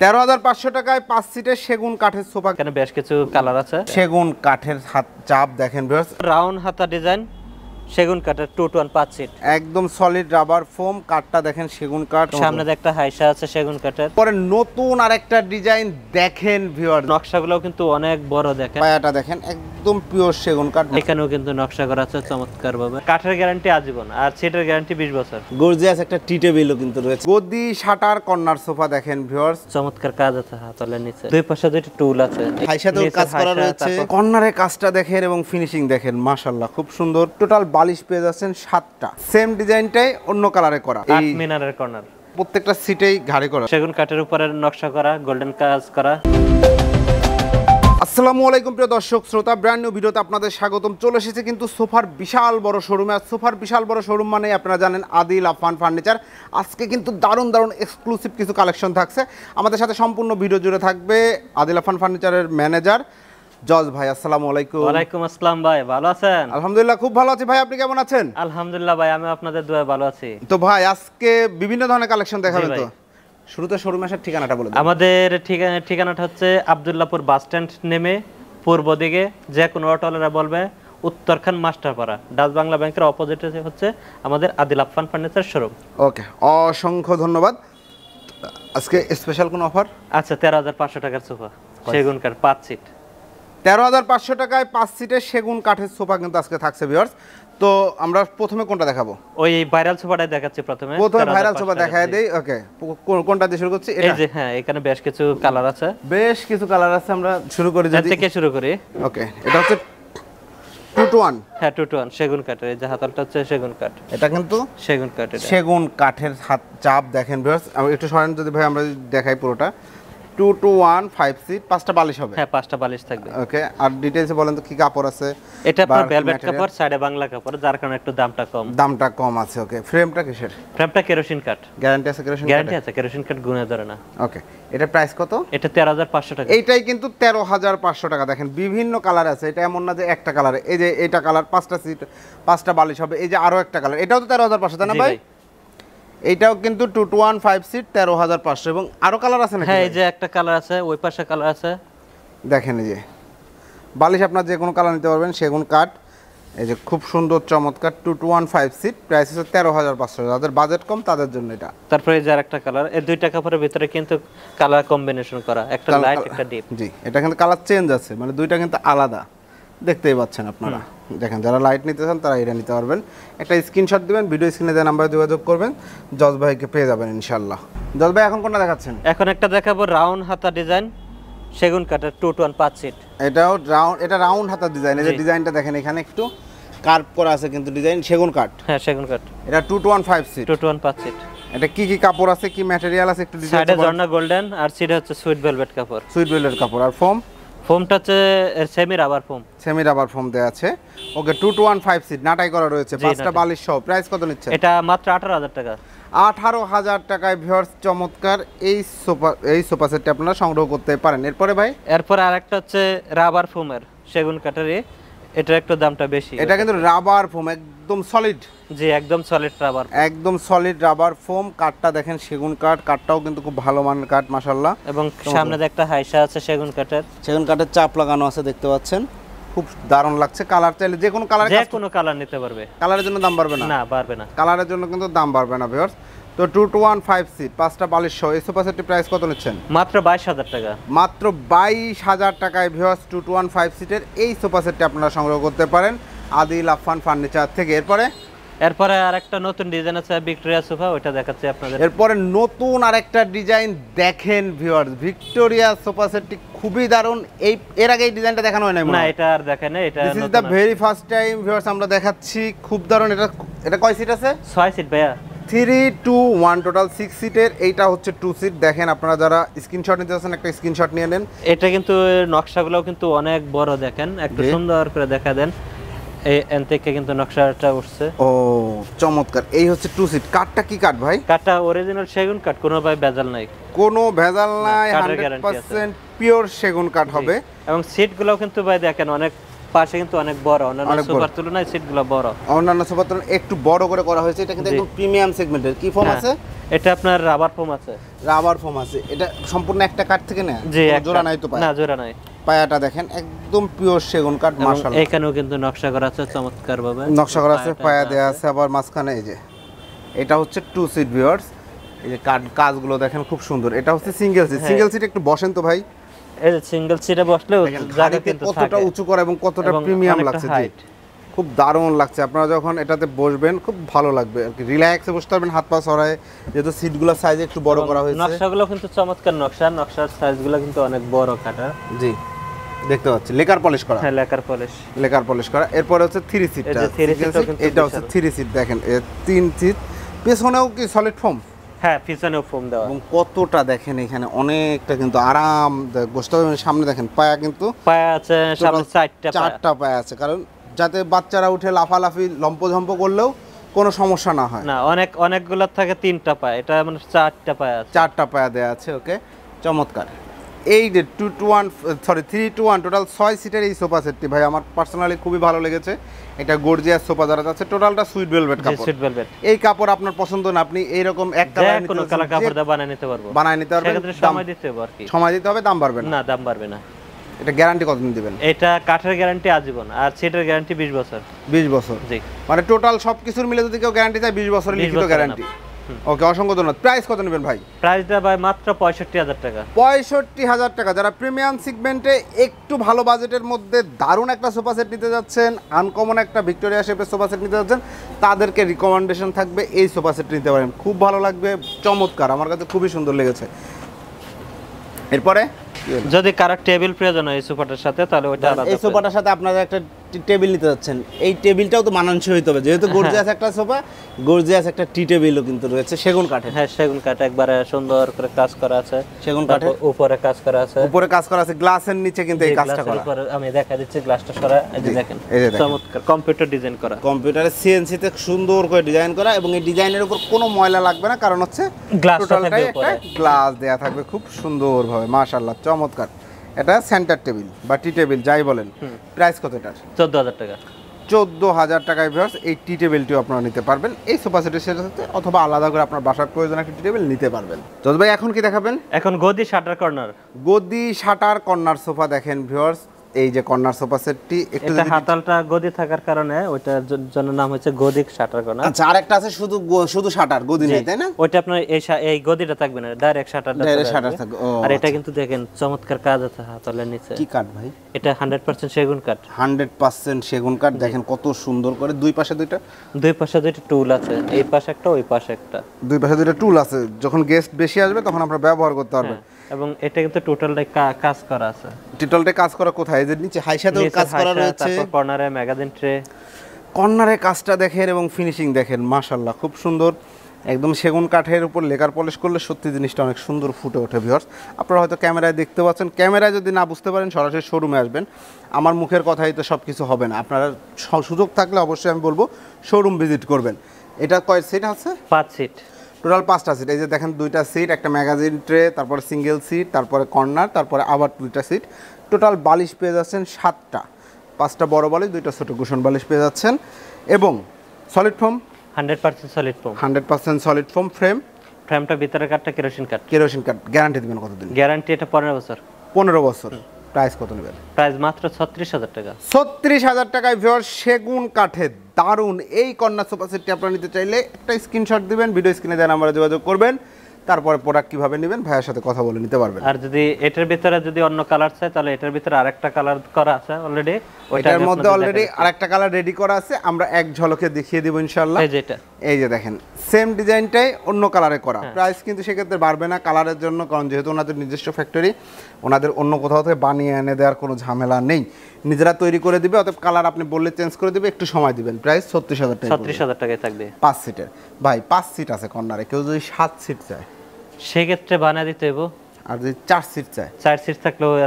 তেরো হাজার পাঁচশো টাকায় পাঁচ সিটের সেগুন কাঠের সোফা এখানে বেশ কিছু কালার আছে সেগুন কাঠের হাত চাপ দেখেন রাউন্ড হাতা ডিজাইন সেগুন কাঠের টু টু পাঁচ সিট একদম সলিড রাবার ফোম কাঠটা দেখেন সেগুন কাঠ সামনে একটা হাইসা আছে সেগুন কাঠের পরে নতুন আর একটা ডিজাইন দেখেন নকশা নকশাগুলো কিন্তু অনেক বড় দেখেন পায়াটা দেখেন একদম পিওর সেগুন কাঠ এখানেও কিন্তু নকশা করা আছে চমৎকার ভাবে কাঠের গ্যারান্টি আজীবন আর সিটের গ্যারান্টি 20 বছর গর্জিয়াস একটা টি টেবিলও কিন্তু রয়েছে গদি শাটার কর্নার সোফা দেখেন ভিউয়ার্স চমৎকার কাজ আছে হাতলের নিচে দুই পাশে দুইটা টুল আছে হাইসাতেও কাজ করা রয়েছে কর্নারের কাজটা দেখেন এবং ফিনিশিং দেখেন মাশাআল্লাহ খুব সুন্দর টোটাল বালিশ পেয়ে যাচ্ছেন সাতটা সেম ডিজাইনটাই অন্য কালারে করা মিনারের কর্নার প্রত্যেকটা সিটেই ঘাড়ে করা সেগুন কাঠের উপরে নকশা করা গোল্ডেন কাজ করা আসসালামু আলাইকুম প্রিয় দর্শক শ্রোতা ব্র্যান্ড নিউ ভিডিওতে আপনাদের স্বাগতম চলে এসেছে কিন্তু সোফার বিশাল বড় শোরুমে আর সোফার বিশাল বড় শোরুম মানে আপনারা জানেন আদিল আফান ফার্নিচার আজকে কিন্তু দারুণ দারুণ এক্সক্লুসিভ কিছু কালেকশন থাকছে আমাদের সাথে সম্পূর্ণ ভিডিও জুড়ে থাকবে আদিল আফান ফার্নিচারের ম্যানেজার জজ ভাই আসসালামু আলাইকুম ওয়ালাইকুম আসসালাম ভাই ভালো আছেন আলহামদুলিল্লাহ খুব ভালো আছি ভাই আপনি কেমন আছেন আলহামদুলিল্লাহ ভাই আমি আপনাদের দোয়ায় ভালো আছি তো ভাই আজকে বিভিন্ন ধরনের কালেকশন দেখাবেন তো শুরুতে শোরুম এর ঠিকানাটা বলে দিন আমাদের ঠিকানা ঠিকানাটা হচ্ছে আব্দুল্লাহপুর বাস স্ট্যান্ড নেমে পূর্ব দিকে যে কোনো অটোলারা বলবে উত্তরখান মাস্টারপাড়া ডাচ বাংলা ব্যাংকের অপোজিটে হচ্ছে আমাদের Adil Affan furniture showroom okay অসংখ্য ধন্যবাদ আজকে স্পেশাল কোনো অফার আচ্ছা তেরো হাজার পাঁচশো টাকার সোফা সেগুনকার পাঁচ সিট তেরো হাজার পাঁচশো টাকায় পাঁচ সিটের সেগুন কাঠের সোফা কিন্তু আজকে থাকছে ভিওর্স তো আমরা প্রথমে কোনটা দেখাবো ওই ভাইরাল সোফাটাই দেখাচ্ছি প্রথমে প্রথমে ভাইরাল সোফা দেখায় দেই ওকে কোনটা দিয়ে শুরু করছি এই যে হ্যাঁ এখানে বেশ কিছু কালার আছে বেশ কিছু কালার আছে আমরা শুরু করি যদি থেকে শুরু করি ওকে এটা হচ্ছে টু হ্যাঁ টু সেগুন কাঠের এই যে হাতলটা হচ্ছে সেগুন কাঠ এটা কিন্তু সেগুন কাঠ সেগুন কাঠের হাত চাপ দেখেন ভিউয়ার্স একটু সরেন যদি ভাই আমরা দেখাই পুরোটা two two one five seat পাঁচটা বালিশ হবে হ্যাঁ পাঁচটা বালিশ থাকবে ওকে আর ডিটেলসে বলেন তো কি কাপড় আছে এটা আপনার ভেলভেট কাপড় সাইডে বাংলা কাপড় যার কারণে একটু দামটা কম দামটা কম আছে ওকে ফ্রেমটা কিসের ফ্রেমটা কেরোসিন কাট গ্যারান্টি আছে কেরোসিন গ্যারান্টি আছে কেরোসিন কাট গুণে ধরে না ওকে এটা প্রাইস কত এটা তেরো হাজার পাঁচশো টাকা এটাই কিন্তু তেরো হাজার পাঁচশো টাকা দেখেন বিভিন্ন কালার আছে এটা এমন না যে একটা কালার এই যে এটা কালার পাঁচটা সিট পাঁচটা বালিশ হবে এই যে আরো একটা কালার এটাও তো তেরো হাজার পাঁচশো তাই না ভাই এইটাও কিন্তু two two one five seat তেরো হাজার পাঁচশো এবং আরও কালার আছে না হ্যাঁ এই যে একটা কালার আছে ওই পাশে কালার আছে দেখেন যে বালিশ আপনার যে কোনো কালার নিতে পারবেন সেগুন কাঠ এই যে খুব সুন্দর চমৎকার two two one five seat price হচ্ছে তেরো হাজার পাঁচশো যাদের বাজেট কম তাদের জন্য এটা তারপরে এই যে একটা কালার এই টাকা পরে ভিতরে কিন্তু কালার কম্বিনেশন করা একটা লাইট একটা ডিপ জি এটা কিন্তু কালার চেঞ্জ আছে মানে দুইটা কিন্তু আলাদা দেখতেই পাচ্ছেন আপনারা দেখেন যারা লাইট নিতে চান তারা এটা নিতে পারবেন একটা স্ক্রিনশট দেবেন ভিডিও স্ক্রিনে দেওয়া নাম্বারে যোগাযোগ করবেন জজ ভাইকে পেয়ে যাবেন ইনশাল্লাহ জজ ভাই এখন কোনটা দেখাচ্ছেন এখন একটা দেখাবো রাউন্ড হাতা ডিজাইন সেগুন কাটার টু টু পাঁচ সিট এটাও রাউন্ড এটা রাউন্ড হাতা ডিজাইন এই যে ডিজাইনটা দেখেন এখানে একটু কার্ভ করা আছে কিন্তু ডিজাইন সেগুন কাট হ্যাঁ সেগুন কাঠ এটা two two one five seat two two one পাঁচ সিট এটা কি কি কাপড় আছে কি ম্যাটেরিয়াল আছে একটু ডিজাইন সাইডে ঝর্ণা গোল্ডেন আর সিট হচ্ছে সুইট ভেলভেট কাপড় সুইট ভেলভেট কাপড় আর ফর্ম ফোমটা হচ্ছে semi rubber foam semi rubber foam দেয়া আছে ওকে টু 2215 সিট নাটাই করা রয়েছে পাঁচটা বালিশ সহ প্রাইস কত নিচ্ছে এটা মাত্র 18000 টাকা আঠারো হাজার টাকায় ভিউয়ার্স চমৎকার এই সোফা এই সোফা সেটটি আপনারা সংগ্রহ করতে পারেন এরপরে ভাই এরপরে আরেকটা হচ্ছে রাবার ফোমের সেগুন কাঠের এটা একটু দামটা বেশি এটা কিন্তু রাবার ফোম একদম সলিড জি একদম সলিড রাবার একদম সলিড রাবার ফোম কাঠটা দেখেন সেগুন কাঠ কাঠটাও কিন্তু খুব ভালো মানের কাঠ মাশাআল্লাহ এবং সামনে একটা হাইসা আছে সেগুন কাঠের সেগুন কাঠের চাপ লাগানো আছে দেখতে পাচ্ছেন খুব দারুণ লাগছে কালার চাইলে যে কোনো কালার যে কোনো কালার নিতে পারবে কালারের জন্য দাম বাড়বে না না বাড়বে না কালারের জন্য কিন্তু দাম বাড়বে না ভিউয়ার্স তো two two one five seat পাঁচটা বালিশ সহ এই সোফা সেটটি প্রাইস কত নিচ্ছেন মাত্র বাইশ হাজার টাকা মাত্র বাইশ হাজার টাকায় viewers two two one five সিটের এই সোফা সেটটি আপনারা সংগ্রহ করতে পারেন আদিল আফান ফার্নিচার থেকে এরপরে এরপরে আরেকটা নতুন ডিজাইন আছে ভিক্টোরিয়া সোফা ওটা দেখাচ্ছি আপনাদের এরপরে নতুন আরেকটা ডিজাইন দেখেন ভিউয়ার্স ভিক্টোরিয়া সোফা সেটটি খুবই দারুন এই এর আগে এই ডিজাইনটা দেখানো হয় না এটা আর দেখেন এটা this is the very first time viewers আমরা দেখাচ্ছি খুব দারুন এটা এটা কয় সিট আছে 6 সিট ভাইয়া three two one total six সিটের এইটা হচ্ছে টু সিট দেখেন আপনারা যারা স্ক্রিনশট নিতে আছেন একটা স্ক্রিনশট নিয়ে নেন এটা কিন্তু নকশাগুলো কিন্তু অনেক বড় দেখেন একটু সুন্দর করে দেখা দেন এই এন কিন্তু নকশাটা উঠছে ও চমৎকার এই হচ্ছে টু সিট কাঠটা কি কাঠ ভাই কাঠটা অরিজিনাল সেগুন কাঠ কোনো ভাই ভেজাল নাই কোনো ভেজাল নাই 100% পিওর সেগুন কাঠ হবে এবং সিটগুলো কিন্তু ভাই দেখেন অনেক পাশে কিন্তু অনেক বড় অন্যান্য সুপার তুলনায় সিটগুলো বড় অন্যান্য সুপার তুলনায় একটু বড় করে করা হয়েছে এটা কিন্তু একদম প্রিমিয়াম সেগমেন্টের কি ফর্ম হ্যাঁ। আছে এটা আপনার রাবার ফর্ম আছে রাবার ফর্ম আছে এটা সম্পূর্ণ একটা কাঠ থেকে না জি জোড়া নাই তো না জোড়া নাই পায়াটা দেখেন একদম পিওর সেগুন কাঠ মাশাআল্লাহ এখানেও কিন্তু নকশা করা আছে চমৎকার ভাবে নকশা করা আছে পায়া দেয়া আছে আবার মাঝখানে এই যে এটা হচ্ছে টু সিট ভিউয়ার্স এই যে কাট কাজগুলো দেখেন খুব সুন্দর এটা হচ্ছে সিঙ্গেল সিট সিঙ্গেল সিট একটু বসেন তো ভাই এই যে সিঙ্গেল সিটে বসলে জায়গাতে কতটা উঁচু করে এবং কতটা প্রিমিয়াম লাগছে জি খুব দারুণ লাগছে আপনারা যখন এটাতে বসবেন খুব ভালো লাগবে আর কি রিল্যাক্সে বসতে পারবেন হাত পা সরায় যেহেতু সিটগুলো সাইজ একটু বড় করা হয়েছে নকশাগুলো কিন্তু চমৎকার নকশা নকশার সাইজগুলো কিন্তু অনেক বড় কাটা জি দেখতে পাচ্ছি লেকার পলিশ করা হ্যাঁ লেকার পলিশ লেকার পলিশ করা এরপরে হচ্ছে থ্রি সিট এটা হচ্ছে থ্রি সিট দেখেন তিন সিট পেছনেও কি সলিড ফোম হ্যাঁ পিছনেও ফোম দেওয়া এবং কতটা দেখেন এখানে অনেকটা কিন্তু আরাম গোস্তাবের মানে সামনে দেখেন পায়া কিন্তু পায়া আছে সামনে চারটা চারটা পায়া আছে কারণ যাতে বাচ্চারা উঠে লাফালাফি লম্পঝম্প করলেও কোনো সমস্যা না হয় না অনেক অনেকগুলো থাকে তিনটা পায়া এটা মানে চারটা পায়া চারটা পায়া দেয়া আছে ওকে চমৎকার এই যে two two one sorry three two one total ছয় সিটের এই সোফা সেটটি ভাই আমার পার্সোনালি খুবই ভালো লেগেছে এটা গর্জিয়ার সোফা যারা যাচ্ছে টোটালটা সুইট ভেলভেট কাপড় সুইট ভেলভেট এই কাপড় আপনার পছন্দ না আপনি এইরকম এক কালার নিতে কোনো কালার কাপড় দা বানায় নিতে পারবো বানায় নিতে পারবেন সময় দিতে হবে আর কি সময় দিতে হবে দাম বাড়বে না না দাম বাড়বে না এটা গ্যারান্টি কতদিন দিবেন এটা কাঠের গ্যারান্টি আজীবন আর সেটার গ্যারান্টি 20 বছর 20 বছর জি মানে টোটাল সবকিছুর মিলে যদি কেউ গ্যারান্টি চায় 20 বছরের লিখিত গ্যারান্টি ওকে অসংখ্য ধন্যবাদ প্রাইস কত নেবেন ভাই প্রাইসটা ভাই মাত্র পঁয়ষট্টি হাজার টাকা পঁয়ষট্টি হাজার টাকা যারা প্রিমিয়াম সিগমেন্টে একটু ভালো বাজেটের মধ্যে দারুণ একটা সোফা সেট নিতে যাচ্ছেন আনকমন একটা ভিক্টোরিয়া শেপের সোফা সেট নিতে যাচ্ছেন তাদেরকে রিকমেন্ডেশন থাকবে এই সোফা সেট নিতে পারেন খুব ভালো লাগবে চমৎকার আমার কাছে খুবই সুন্দর লেগেছে এরপরে যদি কারো টেবিল প্রয়োজন হয় এই সোফাটার সাথে তাহলে ওইটা এই সোফাটার সাথে আপনাদের একটা টেবিল নিতে যাচ্ছেন এই টেবিলটাও তো মানানসই হইতে হবে যেহেতু হ্যাঁ। গর্জিয়াস একটা সোফা গর্জিয়াস একটা টি টেবিলও কিন্তু রয়েছে সেগুন কাঠে হ্যাঁ সেগুন কাঠে একবারে সুন্দর করে কাজ করা আছে সেগুন কাঠে উপরে কাজ করা আছে উপরে কাজ করা আছে গ্লাসের নিচে কিন্তু এই কাজটা করা উপরে আমি দেখা দিচ্ছি গ্লাসটা সরা এই যে দেখেন এই যে চমৎকার কম্পিউটার ডিজাইন করা কম্পিউটারে সিএনসি তে সুন্দর করে ডিজাইন করা এবং এই ডিজাইনের উপর কোনো ময়লা লাগবে না কারণ হচ্ছে গ্লাস টোটালটাই একটা গ্লাস দেয়া থাকবে খুব সুন্দর ভাবে মাশাআল্লাহ চমৎকার এটা সেন্টার টেবিল বা টি টেবিল যাই বলেন প্রাইস কত এটার চোদ্দ হাজার টাকা চোদ্দো হাজার টাকায় ভিউর্স এই টি টেবিলটিও আপনারা নিতে পারবেন এই সোফা সেটের সাথে অথবা আলাদা করে আপনার বাসার প্রয়োজন একটা টি টেবিল নিতে পারবেন তো ভাই এখন কি দেখাবেন এখন গদি শাটার কর্নার গদি শাটার কর্নার সোফা দেখেন ভিউর্স এই যে কর্নার সোফা সেটটি একটু যদি হাতালটা গদি থাকার কারণে ওটার জন্য নাম হচ্ছে গদিক শাটার কোনা আচ্ছা আরেকটা আছে শুধু শুধু শাটার গদি নেই তাই না ওটা আপনার এই এই গদিটা থাকবে না ডাইরেক্ট শাটার ডাইরেক্ট শাটার থাকবে আর এটা আচ্ছা। কিন্তু দেখেন চমৎকার কাজ আছে হাতালের নিচে কি কাট ভাই এটা 100% সেগুন কাট 100% সেগুন কাট দেখেন কত সুন্দর করে দুই পাশে দুইটা দুই পাশে দুইটা টুল আছে এই পাশে একটা ওই পাশে একটা দুই পাশে দুইটা টুল আছে যখন গেস্ট বেশি আসবে তখন আমরা ব্যবহার করতে পারবেন হ্যাঁ, এবং এটা কিন্তু টোটালটাই কাজ করা আছে টোটালটাই কাজ করা কোথায় সাইজের নিচে হাইসাতেও কাজ করা রয়েছে তারপর কর্নারে ম্যাগাজিন ট্রে কর্নারে কাজটা দেখেন এবং ফিনিশিং দেখেন মাশাল্লাহ খুব সুন্দর একদম সেগুন কাঠের উপর লেকার পলিশ করলে সত্যি জিনিসটা অনেক সুন্দর ফুটে ওঠে ভিওর্স আপনারা হয়তো ক্যামেরায় দেখতে পাচ্ছেন ক্যামেরায় যদি না বুঝতে পারেন সরাসরি শোরুমে আসবেন আমার মুখের কথাই তো সব কিছু হবে না আপনারা সুযোগ থাকলে অবশ্যই আমি বলবো শোরুম ভিজিট করবেন এটা কয় সিট আছে পাঁচ সিট টোটাল পাঁচটা সিট এই যে দেখেন দুইটা সিট একটা ম্যাগাজিন ট্রে তারপরে সিঙ্গেল সিট তারপরে কর্নার তারপরে আবার দুইটা সিট টোটাল বালিশ পেয়ে যাচ্ছেন সাতটা পাঁচটা বড় বালিশ দুইটা ছোটো কুশন বালিশ পেয়ে যাচ্ছেন এবং solid foam hundred percent solid foam hundred percent solid foam frame ফ্রেমটা ভিতরে কাঠটা কেরোসিন কাঠ কেরোসিন কাঠ গ্যারান্টি দেবেন কতদিন গ্যারান্টি এটা পনেরো বছর পনেরো বছর প্রাইস কত নেবেন প্রাইস মাত্র ছত্রিশ হাজার টাকা ছত্রিশ হাজার টাকায় ভিওর সেগুন কাঠে দারুণ এই কন্যা সোফা সেটটি আপনারা নিতে চাইলে একটা স্ক্রিনশট দিবেন ভিডিও স্ক্রিনে দেন আমরা যোগাযোগ করবেন তারপরে প্রোডাক্ট কিভাবে নেবেন ভাইয়ের সাথে কথা বলে নিতে পারবেন আর যদি এটার ভিতরে যদি অন্য কালার চাই তাহলে এটার ভিতরে আরেকটা কালার করা আছে অলরেডি ওইটার মধ্যে অলরেডি আরেকটা কালার রেডি করা আছে আমরা এক ঝলকে দেখিয়ে দেব ইনশাআল্লাহ এই যে এটা এই যে দেখেন সেম ডিজাইনটাই অন্য কালারে করা প্রাইস হ্যাঁ। কিন্তু সেক্ষেত্রে বাড়বে না কালারের জন্য কারণ যেহেতু ওনাদের নিজস্ব ফ্যাক্টরি ওনাদের অন্য কোথাও থেকে বানিয়ে এনে দেওয়ার কোনো ঝামেলা নেই নিজেরা তৈরি করে দিবে অথবা কালার আপনি বললে চেঞ্জ করে দিবে একটু সময় দিবেন প্রাইস ছত্রিশ হাজার টাকা ছত্রিশ হাজার টাকায় থাকবে পাঁচ সিটের ভাই পাঁচ সিট আছে কর্নারে কেউ যদি সাত সিট চায় সেক্ষেত্রে বানা দিতে হইব আর যদি চার সিট চায় চার সিট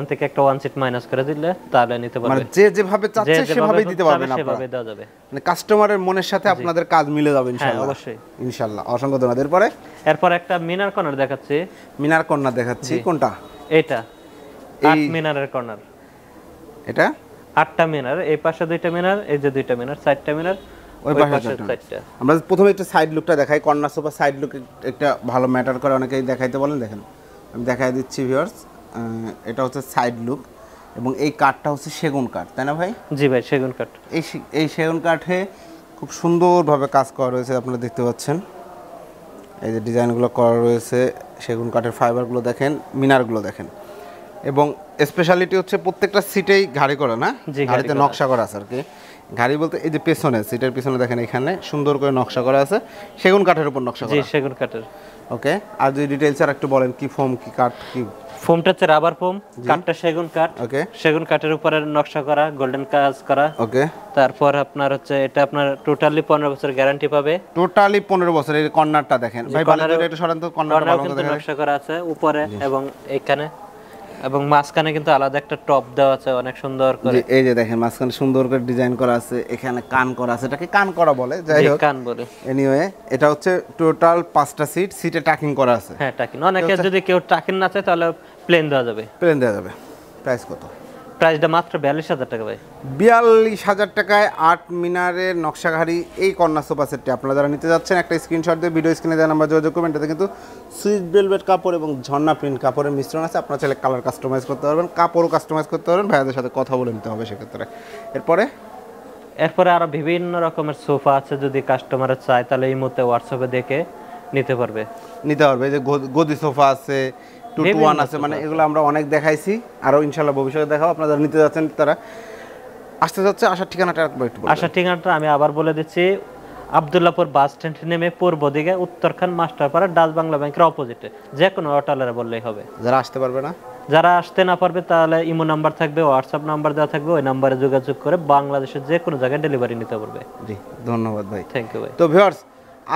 থেকে একটা ওয়ান সিট মাইনাস করে দিলে তাহলে নিতে পারবে মানে যে যেভাবে চাচ্ছে সেভাবেই দিতে পারবেন আপনারা দেওয়া যাবে মানে কাস্টমারের মনের সাথে আপনাদের কাজ মিলে যাবে হ্যাঁ, ইনশাআল্লাহ অবশ্যই ইনশাআল্লাহ অসংখ্য ধন্যবাদ এরপরে এরপর একটা মিনার কর্নার দেখাচ্ছি মিনার কর্নার দেখাচ্ছি কোনটা এটা আট মিনারের কর্নার এটা আটটা মিনার এই পাশে দুইটা মিনার এই যে দুইটা মিনার চারটা মিনার ওই পাশে আমরা প্রথমে একটা সাইড লুকটা দেখাই কর্নার সোফা সাইড লুক একটা ভালো ম্যাটার করে অনেকেই দেখাইতে বলেন দেখেন আমি দেখাই দিচ্ছি ভিউয়ার্স এটা হচ্ছে সাইড লুক এবং এই কাঠটা হচ্ছে সেগুন কাঠ তাই না ভাই জি ভাই সেগুন কাঠ এই এই সেগুন কাঠে খুব সুন্দরভাবে কাজ করা রয়েছে আপনারা দেখতে পাচ্ছেন এই যে ডিজাইনগুলো করা রয়েছে সেগুন কাঠের ফাইবারগুলো দেখেন মিনারগুলো দেখেন এবং স্পেশালিটি হচ্ছে প্রত্যেকটা সিটেই ঘাড়ি করে না গাড়িতে নকশা করা আছে আর কি গাড়ি বলতে এই যে পেছনে সিটের পিছনে দেখেন এখানে সুন্দর করে নকশা করা আছে সেগুন কাঠের উপর নকশা করা সেগুন কাঠের ওকে আর যদি ডিটেইলস আর একটু বলেন কি ফোম কি কাঠ কি ফোমটা হচ্ছে রাবার ফোম কাঠটা সেগুন কাঠ ওকে সেগুন কাঠের উপরে নকশা করা গোল্ডেন কাজ করা ওকে তারপর আপনার হচ্ছে এটা আপনার টোটালি 15 বছর গ্যারান্টি পাবে টোটালি 15 বছর এই কর্নারটা দেখেন ভাই কর্নারে এটা সরান কর্নারটা নকশা করা আছে উপরে এবং এখানে এবং মাঝখানে কিন্তু আলাদা একটা টপ দেওয়া আছে অনেক সুন্দর করে এই যে দেখেন মাঝখানে সুন্দর করে ডিজাইন করা আছে এখানে কান করা আছে এটাকে কান করা বলে যাই হোক কান বলে এনিওয়ে এটা হচ্ছে টোটাল পাঁচটা সিট সিটে টাকিং করা আছে হ্যাঁ টাকিং অনেকে যদি কেউ টাকিং না চায় তাহলে প্লেন দেওয়া যাবে প্লেন দেওয়া যাবে প্রাইস কত প্রাইসটা মাত্র বিয়াল্লিশ হাজার টাকা ভাই বিয়াল্লিশ হাজার টাকায় আট মিনারের নকশাঘাড়ি এই কন্যা সোফা সেটটি আপনারা যারা নিতে যাচ্ছেন একটা স্ক্রিনশট দিয়ে ভিডিও স্ক্রিনে দেওয়া নাম্বার যোগাযোগ করবেন এটাতে কিন্তু সুইচ বেলভেট কাপড় এবং ঝর্ণা প্রিন্ট কাপড়ের মিশ্রণ আছে আপনার ছেলে কালার কাস্টমাইজ করতে পারবেন কাপড়ও কাস্টমাইজ করতে পারবেন ভাইয়াদের সাথে কথা বলে নিতে হবে সেক্ষেত্রে এরপরে এরপরে আরও বিভিন্ন রকমের সোফা আছে যদি কাস্টমার চায় তাহলে এই মতো হোয়াটসঅ্যাপে দেখে নিতে পারবে নিতে পারবে যে গদি সোফা আছে টু টু ওয়ান আছে মানে এগুলো আমরা অনেক দেখাইছি আরও ইনশাল্লাহ ভবিষ্যতে দেখাও আপনারা নিতে যাচ্ছেন তারা আসতে যাচ্ছে আসার ঠিকানাটা একটু আসার ঠিকানাটা আমি আবার বলে দিচ্ছি আবদুল্লাপুর বাস স্ট্যান্ড নেমে পূর্ব দিকে উত্তরখান মাস্টারপাড়া ডাচ বাংলা ব্যাংকের অপোজিটে যে কোনো বললেই হবে যারা আসতে পারবে না যারা আসতে না পারবে তাহলে ইমো নাম্বার থাকবে হোয়াটসঅ্যাপ নাম্বার দেওয়া থাকবে ওই নাম্বারে যোগাযোগ করে বাংলাদেশের যে কোনো জায়গায় ডেলিভারি নিতে পারবে জি ধন্যবাদ ভাই থ্যাংক ইউ ভাই তো ভিউয়ার্স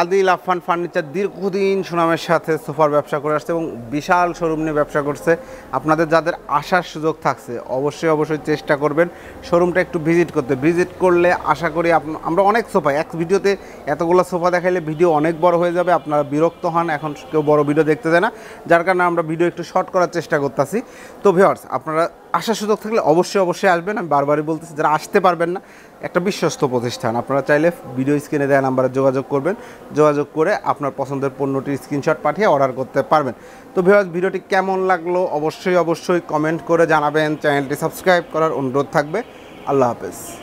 আদিল আফফান ফার্নিচার দীর্ঘদিন সুনামের সাথে সোফার ব্যবসা করে আসছে এবং বিশাল শোরুম নিয়ে ব্যবসা করছে আপনাদের যাদের আসার সুযোগ থাকছে অবশ্যই অবশ্যই চেষ্টা করবেন শোরুমটা একটু ভিজিট করতে ভিজিট করলে আশা করি আমরা অনেক সোফা এক ভিডিওতে এতগুলো সোফা দেখাইলে ভিডিও অনেক বড় হয়ে যাবে আপনারা বিরক্ত হন এখন কেউ বড় ভিডিও দেখতে দেয় না যার কারণে আমরা ভিডিও একটু শর্ট করার চেষ্টা করতেছি তো ভিওর্স আপনারা আসার সুযোগ থাকলে অবশ্যই অবশ্যই আসবেন আমি বারবারই বলতেছি যারা আসতে পারবেন না একটা বিশ্বস্ত প্রতিষ্ঠান আপনারা চাইলে ভিডিও স্ক্রিনে দেওয়া নাম্বারে যোগাযোগ করবেন যোগাযোগ করে আপনার পছন্দের পণ্যটির স্ক্রিনশট পাঠিয়ে অর্ডার করতে পারবেন তো ভিওয়াজ ভিডিওটি কেমন লাগলো অবশ্যই অবশ্যই কমেন্ট করে জানাবেন চ্যানেলটি সাবস্ক্রাইব করার অনুরোধ থাকবে আল্লাহ হাফেজ